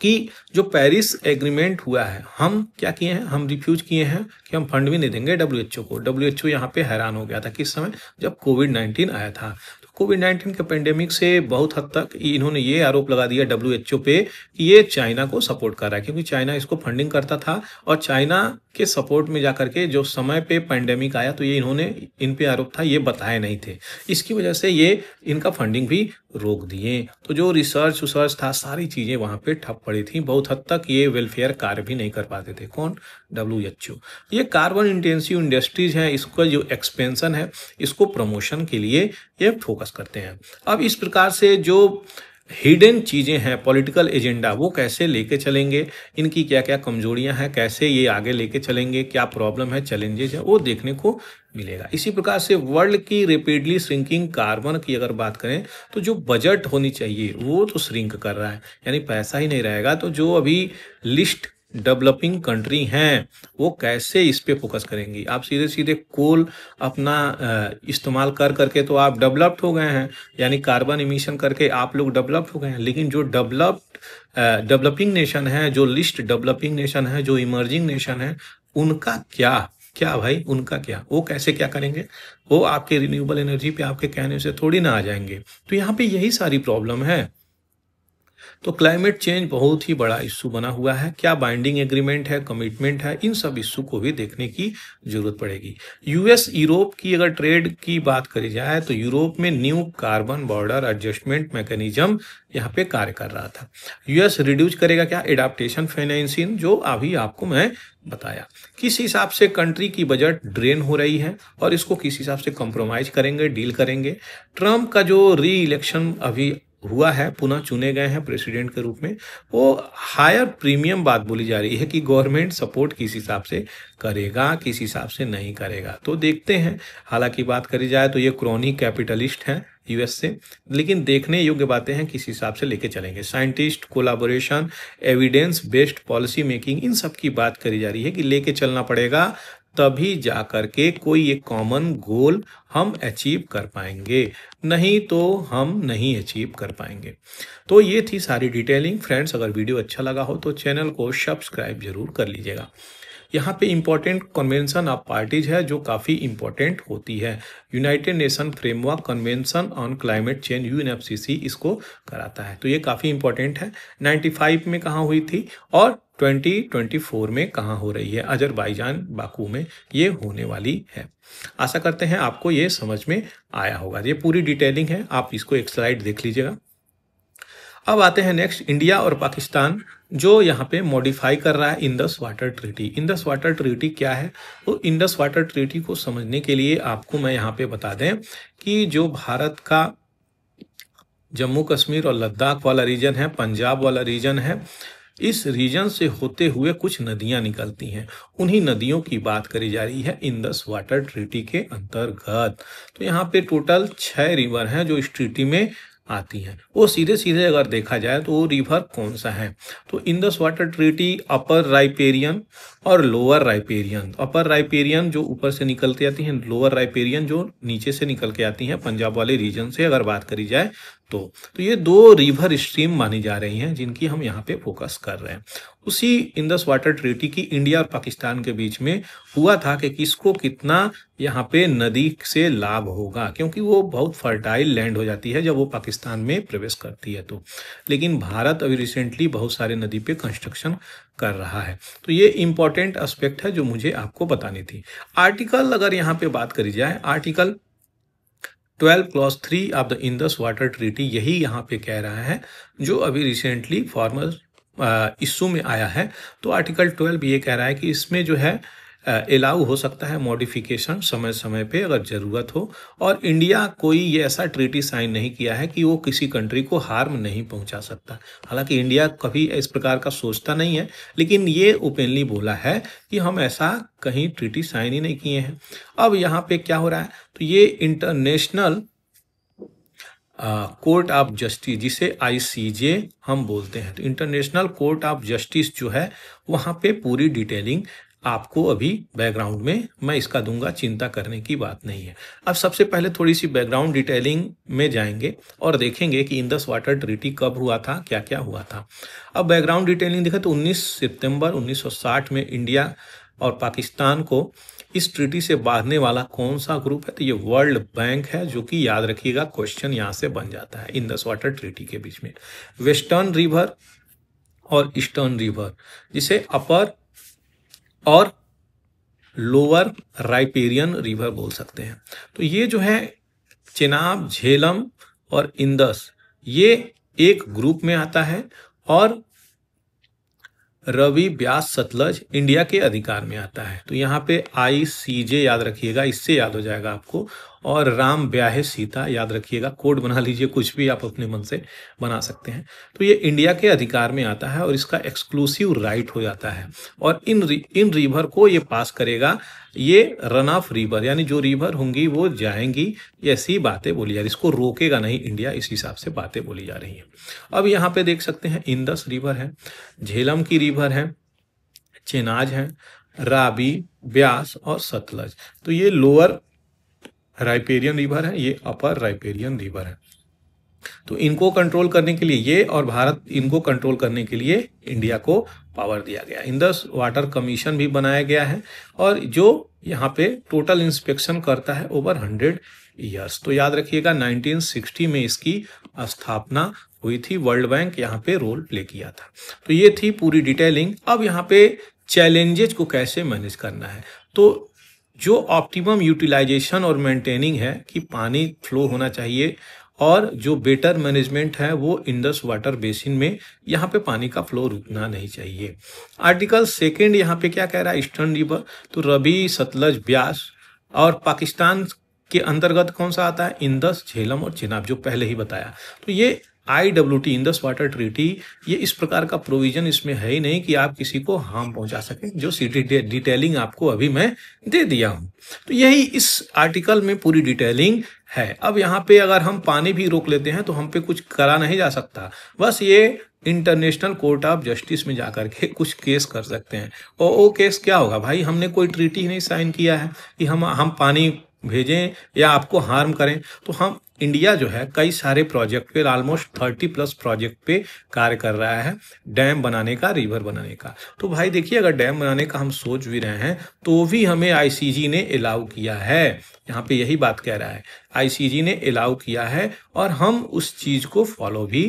कि जो पेरिस एग्रीमेंट हुआ है हम क्या किए हैं हम रिफ्यूज किए हैं कि हम फंड भी नहीं देंगे डब्ल्यू को डब्ल्यू एच यहाँ पे हैरान हो गया था किस समय जब कोविड नाइन्टीन आया था कोविड नाइन्टीन के पेंडेमिक से बहुत हद तक इन्होंने ये आरोप लगा दिया डब्ल्यू एच ओ पे कि ये चाइना को सपोर्ट कर रहा है क्योंकि चाइना इसको फंडिंग करता था और चाइना के सपोर्ट में जाकर के जो समय पे पेंडेमिक आया तो ये इन्होंने इन पे आरोप था ये बताए नहीं थे इसकी वजह से ये इनका फंडिंग भी रोक दिए तो जो रिसर्च उसर्च था सारी चीज़ें वहाँ पे ठप पड़ी थी बहुत हद तक ये वेलफेयर कार्य भी नहीं कर पाते थे कौन डब्ल्यू एच ओ ये कार्बन इंटेंसिव इंडस्ट्रीज हैं इसका जो एक्सपेंसन है इसको प्रमोशन के लिए ये फोकस प्रयास करते हैं अब इस प्रकार से जो हिडन चीज़ें हैं पॉलिटिकल एजेंडा वो कैसे लेके चलेंगे इनकी क्या क्या कमजोरियां हैं कैसे ये आगे लेके चलेंगे क्या प्रॉब्लम है चैलेंजेज है वो देखने को मिलेगा इसी प्रकार से वर्ल्ड की रेपिडली श्रिंकिंग कार्बन की अगर बात करें तो जो बजट होनी चाहिए वो तो श्रिंक कर रहा है यानी पैसा ही नहीं रहेगा तो जो अभी लिस्ट डेवलपिंग कंट्री हैं वो कैसे इस पर फोकस करेंगी आप सीधे सीधे कोल अपना इस्तेमाल कर करके तो आप डेवलप्ड हो गए हैं यानी कार्बन इमिशन करके आप लोग डेवलप्ड हो गए हैं लेकिन जो डेवलप्ड डेवलपिंग नेशन है जो लिस्ट डेवलपिंग नेशन है जो इमर्जिंग नेशन है उनका क्या क्या भाई उनका क्या वो कैसे क्या करेंगे वो आपके रिन्यूएबल एनर्जी पे आपके कहने से थोड़ी ना आ जाएंगे तो यहाँ पे यही सारी प्रॉब्लम है तो क्लाइमेट चेंज बहुत ही बड़ा इशू बना हुआ है क्या बाइंडिंग एग्रीमेंट है कमिटमेंट है इन सब इशू को भी देखने की जरूरत पड़ेगी यूएस यूरोप की अगर ट्रेड की बात करी जाए तो यूरोप में new carbon border adjustment mechanism यहाँ पे कार्य कर रहा था यूएस रिड्यूस करेगा क्या एडाप्टेशन फाइनेंसिंग जो अभी आपको मैं बताया किस हिसाब से कंट्री की बजट ड्रेन हो रही है और इसको किस हिसाब से कॉम्प्रोमाइज करेंगे डील करेंगे ट्रम्प का जो री इलेक्शन अभी हुआ है पुनः चुने गए हैं प्रेसिडेंट के रूप में वो हायर प्रीमियम बात बोली जा रही है कि गवर्नमेंट सपोर्ट किस हिसाब से करेगा किस हिसाब से नहीं करेगा तो देखते हैं हालांकि बात करी जाए तो ये क्रोनी कैपिटलिस्ट हैं यूएस से लेकिन देखने योग्य बातें हैं किस हिसाब से लेके चलेंगे scientist collaboration evidence based policy making इन सब की बात करी जा रही है कि लेके चलना पड़ेगा तभी जा कर के कोई एक कॉमन गोल हम अचीव कर पाएंगे नहीं तो हम नहीं अचीव कर पाएंगे तो ये थी सारी डिटेलिंग फ्रेंड्स अगर वीडियो अच्छा लगा हो तो चैनल को सब्सक्राइब जरूर कर लीजिएगा यहाँ पे इम्पॉर्टेंट कन्वेंशन ऑफ पार्टीज है जो काफ़ी इम्पॉर्टेंट होती है United Nation framework convention on climate change यू इसको कराता है तो ये काफ़ी इम्पॉर्टेंट है 95 में कहाँ हुई थी और 2024 में कहाँ हो रही है अजरबैजान बाकू में ये होने वाली है आशा करते हैं आपको ये समझ में आया होगा ये पूरी डिटेलिंग है आप इसको एक स्लाइड देख लीजिएगा अब आते हैं नेक्स्ट इंडिया और पाकिस्तान जो यहाँ पे मॉडिफाई कर रहा है Indus water treaty Indus water treaty क्या है तो इंडस वाटर ट्रीटी को समझने के लिए आपको मैं यहाँ पे बता दें कि जो भारत का जम्मू कश्मीर और लद्दाख वाला रीजन है पंजाब वाला रीजन है इस रीजन से होते हुए कुछ नदियां निकलती हैं उन्हीं नदियों की बात करी जा रही है इंदस वाटर ट्रीटी के अंतर्गत तो यहाँ पे टोटल छह रिवर हैं जो इस ट्रीटी में आती हैं वो सीधे सीधे अगर देखा जाए तो वो रिवर कौन सा है तो Indus water treaty upper riparian और लोअर राइपेरियन अपर राइपेरियन जो ऊपर से निकल के आती हैं लोअर राइपेरियन जो नीचे से निकल के आती हैं पंजाब वाले रीजन से अगर बात करी जाए तो तो ये दो रिवर स्ट्रीम मानी जा रही हैं जिनकी हम यहाँ पे फोकस कर रहे हैं उसी इंदस वाटर ट्रीटी की इंडिया और पाकिस्तान के बीच में हुआ था कि किसको कितना यहाँ पे नदी से लाभ होगा क्योंकि वो बहुत फर्टाइल लैंड हो जाती है जब वो पाकिस्तान में प्रवेश करती है तो लेकिन भारत अभी रिसेंटली बहुत सारे नदी पे कंस्ट्रक्शन कर रहा है तो ये इंपॉर्टेंट एस्पेक्ट है जो मुझे आपको बतानी थी आर्टिकल अगर यहाँ पे बात करी जाए article twelve clause three of the Indus water treaty यही यहाँ पे कह रहा है जो अभी रिसेंटली फॉर्मल इशू में आया है तो आर्टिकल ट्वेल्व ये कह रहा है कि इसमें जो है अलाउ हो सकता है मॉडिफिकेशन समय समय पे अगर ज़रूरत हो और इंडिया कोई ये ऐसा ट्रीटी साइन नहीं किया है कि वो किसी कंट्री को हार्म नहीं पहुंचा सकता हालांकि इंडिया कभी इस प्रकार का सोचता नहीं है लेकिन ये ओपनली बोला है कि हम ऐसा कहीं ट्रीटी साइन ही नहीं किए हैं अब यहाँ पे क्या हो रहा है तो ये इंटरनेशनल कोर्ट ऑफ जस्टिस जिसे आईसीजे हम बोलते हैं तो इंटरनेशनल कोर्ट ऑफ जस्टिस जो है वहाँ पे पूरी डिटेलिंग आपको अभी बैकग्राउंड में मैं इसका दूंगा चिंता करने की बात नहीं है अब सबसे पहले थोड़ी सी बैकग्राउंड डिटेलिंग में जाएंगे और देखेंगे कि इंदस वाटर ट्रीटी कब हुआ था क्या क्या हुआ था अब बैकग्राउंड डिटेलिंग देखें तो 19 सितंबर 1960 में इंडिया और पाकिस्तान को इस ट्रीटी से बांधने वाला कौन सा ग्रुप है तो ये वर्ल्ड बैंक है जो कि याद रखिएगा क्वेश्चन यहाँ से बन जाता है इंदस वाटर ट्रीटी के बीच में वेस्टर्न रिवर और ईस्टर्न रिवर जिसे अपर और लोअर राइपेरियन रिवर बोल सकते हैं तो ये जो है चेनाब झेलम और इंदस ये एक ग्रुप में आता है और रवि ब्यास सतलज इंडिया के अधिकार में आता है तो यहाँ पे आई सी जे याद रखिएगा इससे याद हो जाएगा आपको और राम ब्याहे सीता याद रखिएगा कोड बना लीजिए कुछ भी आप अपने मन से बना सकते हैं तो ये इंडिया के अधिकार में आता है और इसका एक्सक्लूसिव राइट हो जाता है और इन इन रिवर को ये पास करेगा ये रन ऑफ रिवर यानी जो रिवर होंगी वो जाएंगी ऐसी बातें बोली जा रही इसको रोकेगा नहीं इंडिया इस हिसाब से बातें बोली जा रही हैं अब यहाँ पे देख सकते हैं इंदस रिवर है झेलम की रिवर है चेनाज है राबी ब्यास और सतलज तो ये लोअर राइपेरियन रिवर है ये अपर राइपेरियन रिवर है तो इनको कंट्रोल करने के लिए ये और भारत इनको कंट्रोल करने के लिए इंडिया को पावर दिया गया इंदस वाटर कमीशन भी बनाया गया है और जो यहाँ पे टोटल इंस्पेक्शन करता है ओवर हंड्रेड ईयर्स तो याद रखिएगा 1960 में इसकी स्थापना हुई थी वर्ल्ड बैंक यहाँ पे रोल प्ले किया था तो ये थी पूरी डिटेलिंग अब यहाँ पे चैलेंजेज को कैसे मैनेज करना है तो जो ऑप्टिमम यूटिलाइजेशन और मेंटेनिंग है कि पानी फ्लो होना चाहिए और जो बेटर मैनेजमेंट है वो इंडस वाटर बेसिन में यहाँ पे पानी का फ्लो रुकना नहीं चाहिए आर्टिकल सेकेंड यहाँ पे क्या कह रहा है ईस्टर्न रिवर तो रवि सतलज ब्यास और पाकिस्तान के अंतर्गत कौन सा आता है इंदस झेलम और चिनाब जो पहले ही बताया तो ये I W T Indus water treaty ये इस प्रकार का प्रोविजन इसमें है ही नहीं कि आप किसी को हार्म पहुंचा सकें जो सीटी डिटेलिंग आपको अभी मैं दे दिया हूं तो यही इस आर्टिकल में पूरी डिटेलिंग है अब यहाँ पे अगर हम पानी भी रोक लेते हैं तो हम पे कुछ करा नहीं जा सकता बस ये इंटरनेशनल कोर्ट ऑफ जस्टिस में जाकर के कुछ केस कर सकते हैं और वो केस क्या होगा भाई हमने कोई ट्रीटी नहीं साइन किया है कि हम हम पानी भेजें या आपको हार्म करें तो हम इंडिया जो है कई सारे प्रोजेक्ट पे ऑलमोस्ट थर्टी प्लस प्रोजेक्ट पे कार्य कर रहा है डैम बनाने का रिवर बनाने का तो भाई देखिए अगर डैम बनाने का हम सोच भी रहे हैं तो भी हमें आईसीजी ने अलाउ किया है यहाँ पे यही बात कह रहा है आईसीजी ने अलाउ किया है और हम उस चीज़ को फॉलो भी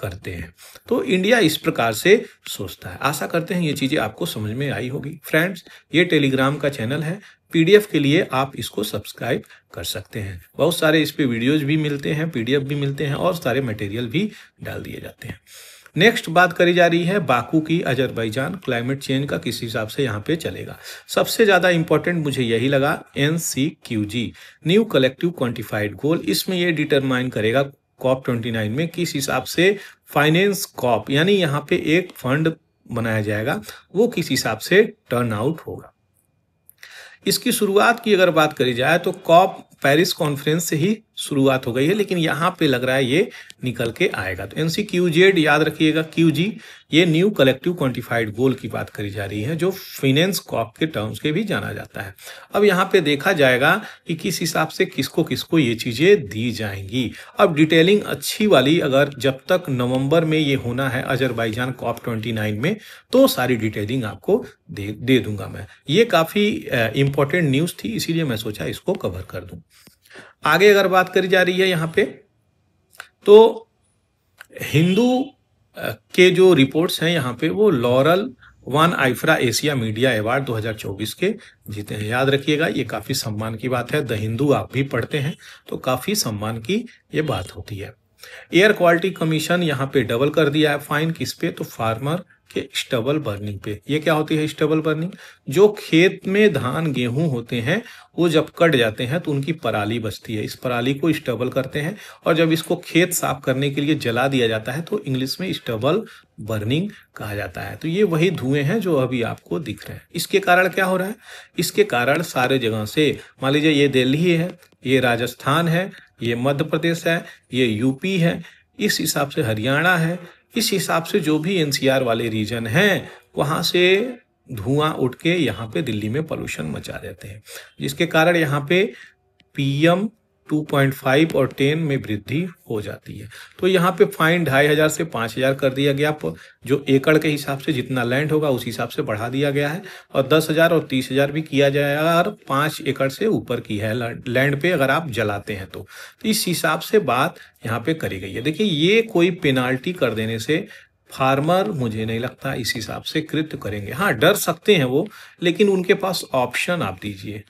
करते हैं तो इंडिया इस प्रकार से सोचता है आशा करते हैं ये चीज़ें आपको समझ में आई होगी फ्रेंड्स ये टेलीग्राम का चैनल है पीडीएफ के लिए आप इसको सब्सक्राइब कर सकते हैं बहुत सारे इस पर वीडियोज भी मिलते हैं पीडीएफ भी मिलते हैं और सारे मटेरियल भी डाल दिए जाते हैं नेक्स्ट बात करी जा रही है बाकू की अजरबैजान क्लाइमेट चेंज का किस हिसाब से यहाँ पे चलेगा सबसे ज़्यादा इंपॉर्टेंट मुझे यही लगा an new collective quantified goal इसमें यह डिटरमाइन करेगा कॉप नाइन में किस हिसाब से फाइनेंस कॉप यानी यहाँ पे एक फंड बनाया जाएगा वो किस हिसाब से टर्न आउट होगा इसकी शुरुआत की अगर बात करी जाए तो कॉप पेरिस कॉन्फ्रेंस से ही शुरुआत हो गई है लेकिन यहाँ पे लग रहा है ये निकल के आएगा तो एन सी क्यू जेड याद रखिएगा क्यू जी ये न्यू कलेक्टिव क्वांटिफाइड गोल की बात करी जा रही है जो फिनेंस कॉप के टर्म्स के भी जाना जाता है अब यहाँ पे देखा जाएगा कि किस हिसाब से किसको किसको ये चीज़ें दी जाएंगी अब डिटेलिंग अच्छी वाली अगर जब तक नवम्बर में ये होना है अजरबाईजान कॉप ट्वेंटी में तो सारी डिटेलिंग आपको दे, दे दूंगा मैं ये काफ़ी इंपॉर्टेंट न्यूज़ थी इसीलिए मैं सोचा इसको कवर कर दूँ आगे अगर बात करी जा रही है यहाँ पे तो हिंदू के जो रिपोर्ट्स हैं यहाँ पे वो laurel won IFRA Asia media award 2024 के जीते हैं याद रखिएगा ये काफ़ी सम्मान की बात है द हिंदू आप भी पढ़ते हैं तो काफ़ी सम्मान की ये बात होती है एयर क्वालिटी कमीशन यहाँ पे डबल कर दिया है फाइन किस पे तो फार्मर के स्टबल बर्निंग पे ये क्या होती है स्टबल बर्निंग जो खेत में धान गेहूं होते हैं वो जब कट जाते हैं तो उनकी पराली बचती है इस पराली को स्टबल करते हैं और जब इसको खेत साफ करने के लिए जला दिया जाता है तो इंग्लिश में स्टबल बर्निंग कहा जाता है तो ये वही धुएं हैं जो अभी आपको दिख रहे हैं इसके कारण क्या हो रहा है इसके कारण सारे जगह से मान लीजिए ये दिल्ली है ये राजस्थान है ये मध्य प्रदेश है ये यूपी है इस हिसाब से हरियाणा है इस हिसाब से जो भी एनसीआर वाले रीजन हैं वहाँ से धुआं उठ के यहाँ पे दिल्ली में पोल्यूशन मचा देते हैं जिसके कारण यहाँ पे पीएम 2.5 और 10 में वृद्धि हो जाती है तो यहाँ पे फाइन ढाई हजार से पाँच हजार कर दिया गया जो एकड़ के हिसाब से जितना लैंड होगा उस हिसाब से बढ़ा दिया गया है और दस हजार और तीस हजार भी किया जाएगा और पाँच एकड़ से ऊपर की है लैंड पे अगर आप जलाते हैं तो, तो इस हिसाब से बात यहाँ पे करी गई है देखिए ये कोई पेनाल्टी कर देने से फार्मर मुझे नहीं लगता इस हिसाब से कृत्य करेंगे हाँ डर सकते हैं वो लेकिन उनके पास ऑप्शन आप दीजिए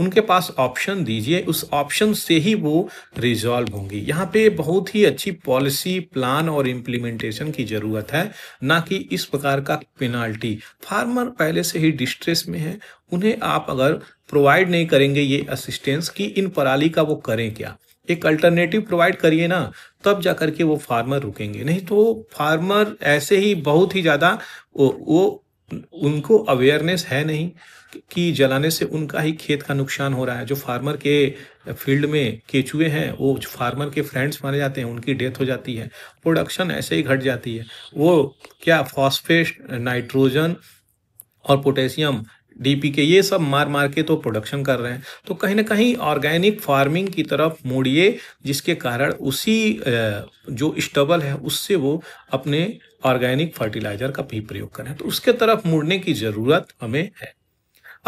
उनके पास ऑप्शन दीजिए उस ऑप्शन से ही वो रिजॉल्व होंगी यहाँ पे बहुत ही अच्छी पॉलिसी प्लान और इम्प्लीमेंटेशन की ज़रूरत है ना कि इस प्रकार का पेनाल्टी फार्मर पहले से ही डिस्ट्रेस में है उन्हें आप अगर प्रोवाइड नहीं करेंगे ये असिस्टेंस कि इन पराली का वो करें क्या एक अल्टरनेटिव प्रोवाइड करिए ना तब जा करके वो फार्मर रुकेंगे नहीं तो फार्मर ऐसे ही बहुत ही ज़्यादा वो, वो उनको अवेयरनेस है नहीं की जलाने से उनका ही खेत का नुकसान हो रहा है जो फार्मर के फील्ड में केचुए हैं वो फार्मर के फ्रेंड्स मारे जाते हैं उनकी डेथ हो जाती है प्रोडक्शन ऐसे ही घट जाती है वो क्या फॉस्फेट नाइट्रोजन और पोटेशियम डीपी के ये सब मार मार के तो प्रोडक्शन कर रहे हैं तो कहीं ना कहीं ऑर्गेनिक फार्मिंग की तरफ मोड़िए जिसके कारण उसी जो स्टबल है उससे वो अपने ऑर्गेनिक फर्टिलाइजर का भी प्रयोग करें तो उसके तरफ मुड़ने की ज़रूरत हमें है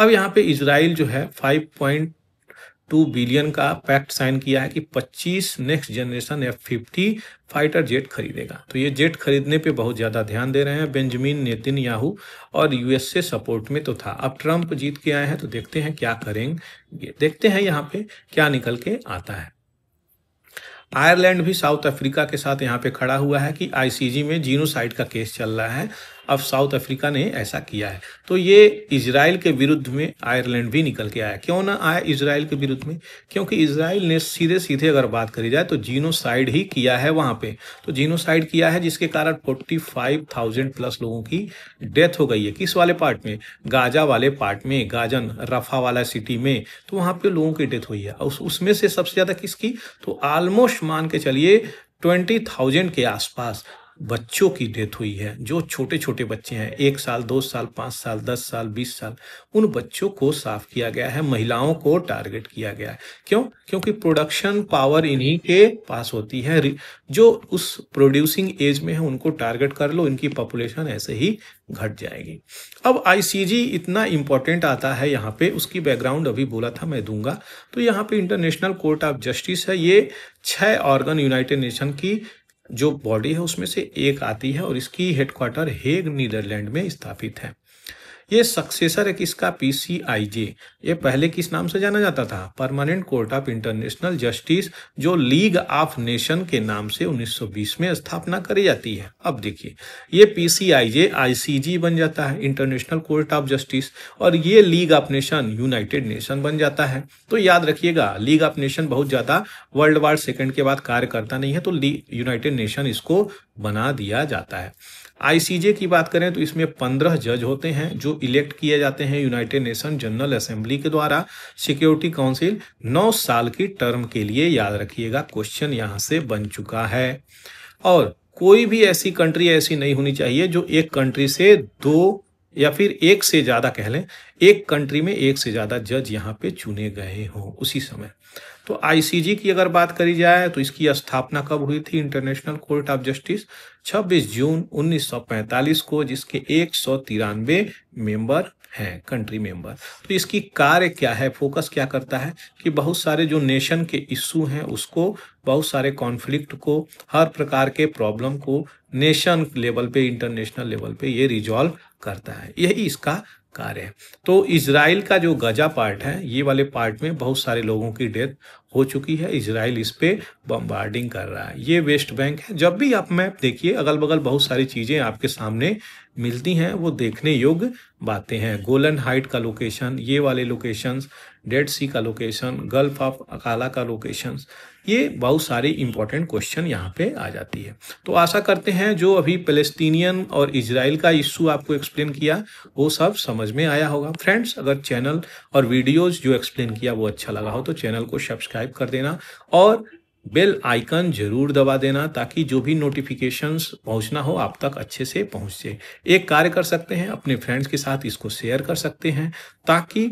अब यहाँ पे इसराइल जो है 5.2 बिलियन का पैक्ट साइन किया है कि 25 next generation F fifty fighter jet खरीदेगा तो ये जेट खरीदने पे बहुत ज़्यादा ध्यान दे रहे हैं बेंजामिन नितिन याहू और यूएसए सपोर्ट में तो था अब ट्रंप जीत के आए हैं तो देखते हैं क्या करेंगे देखते हैं यहाँ पे क्या निकल के आता है आयरलैंड भी साउथ अफ्रीका के साथ यहाँ पे खड़ा हुआ है कि आईसीजी में जीनोसाइड का केस चल रहा है अब साउथ अफ्रीका ने ऐसा किया है तो ये इसराइल के विरुद्ध में आयरलैंड भी निकल के आया क्यों ना आया इसराइल के विरुद्ध में क्योंकि इसराइल ने सीधे सीधे अगर बात करी जाए तो जीनोसाइड ही किया है वहां पे तो जीनोसाइड किया है जिसके कारण फोर्टी फाइव थाउजेंड प्लस लोगों की डेथ हो गई है किस वाले पार्ट में गाजा वाले पार्ट में गाजन रफा वाला सिटी में तो वहां पर लोगों की डेथ हुई है उस, उसमें से सबसे ज्यादा किसकी तो ऑलमोस्ट मान के चलिए ट्वेंटी थाउजेंड के आसपास बच्चों की डेथ हुई है जो छोटे छोटे बच्चे हैं एक साल दो साल पाँच साल दस साल बीस साल उन बच्चों को साफ किया गया है महिलाओं को टारगेट किया गया है क्यों क्योंकि प्रोडक्शन पावर इन्हीं के पास होती है जो उस प्रोड्यूसिंग एज में है उनको टारगेट कर लो इनकी पॉपुलेशन ऐसे ही घट जाएगी अब आईसीजी इतना इंपॉर्टेंट आता है यहाँ पे उसकी बैकग्राउंड अभी बोला था मैं दूंगा तो यहाँ पे इंटरनेशनल कोर्ट ऑफ जस्टिस है ये छह ऑर्गन यूनाइटेड नेशन की जो बॉडी है उसमें से एक आती है और इसकी हेडक्वार्टर हेग नीदरलैंड में स्थापित है ये सक्सेसर है किसका पीसीआईजे ये पहले किस नाम से जाना जाता था permanent court of international justice जो लीग ऑफ नेशन के नाम से 1920 में स्थापना करी जाती है अब देखिए ये पीसीआईजे आईसीजी बन जाता है इंटरनेशनल कोर्ट ऑफ जस्टिस और ये league of nation United nation बन जाता है तो याद रखिएगा लीग ऑफ नेशन बहुत ज्यादा वर्ल्ड वार सेकेंड के बाद कार्य करता नहीं है तो यूनाइटेड नेशन इसको बना दिया जाता है आईसीजे की बात करें तो इसमें पंद्रह जज होते हैं जो इलेक्ट किए जाते हैं यूनाइटेड नेशन जनरल असेंबली के द्वारा सिक्योरिटी काउंसिल नौ साल की टर्म के लिए याद रखिएगा क्वेश्चन यहाँ से बन चुका है और कोई भी ऐसी कंट्री ऐसी नहीं होनी चाहिए जो एक कंट्री से दो या फिर एक से ज़्यादा कह लें एक कंट्री में एक से ज़्यादा जज यहाँ पे चुने गए हों उसी समय तो आईसीजी की अगर बात करी जाए तो इसकी स्थापना कब हुई थी international court of justice 26 June 1945 को जिसके एक सौ तिरानवे मेंबर हैं कंट्री मेंबर तो इसकी कार्य क्या है फोकस क्या करता है कि बहुत सारे जो नेशन के इशू हैं उसको बहुत सारे कॉन्फ्लिक्ट को हर प्रकार के प्रॉब्लम को नेशन लेवल पे इंटरनेशनल लेवल पे ये रिजॉल्व करता है यही इसका कार्य है तो इसराइल का जो गजा पार्ट है ये वाले पार्ट में बहुत सारे लोगों की डेथ हो चुकी है इसराइल इस पर बम्बार्डिंग कर रहा है ये वेस्ट बैंक है जब भी आप मैप देखिए अगल बगल बहुत सारी चीज़ें आपके सामने मिलती हैं वो देखने योग्य बातें हैं गोलन हाइट का लोकेशन ये वाले लोकेशंस डेड सी का लोकेशन गल्फ ऑफ अकाला का लोकेशंस ये बहुत सारे इंपॉर्टेंट क्वेश्चन यहाँ पे आ जाती है तो आशा करते हैं जो अभी पेलेस्तीनियन और इसराइल का इश्यू आपको एक्सप्लेन किया वो सब समझ में आया होगा फ्रेंड्स अगर चैनल और वीडियोज जो एक्सप्लेन किया वो अच्छा लगा हो तो चैनल को सब्सक्राइब कर देना और बेल आइकन जरूर दबा देना ताकि जो भी नोटिफिकेशंस पहुंचना हो आप तक अच्छे से पहुंच जाए एक कार्य कर सकते हैं अपने फ्रेंड्स के साथ इसको शेयर कर सकते हैं ताकि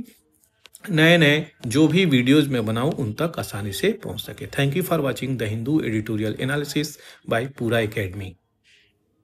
नए नए जो भी वीडियोस मैं बनाऊं उन तक आसानी से पहुंच सके thank you for watching the Hindu editorial analysis by पूरा एकेडमी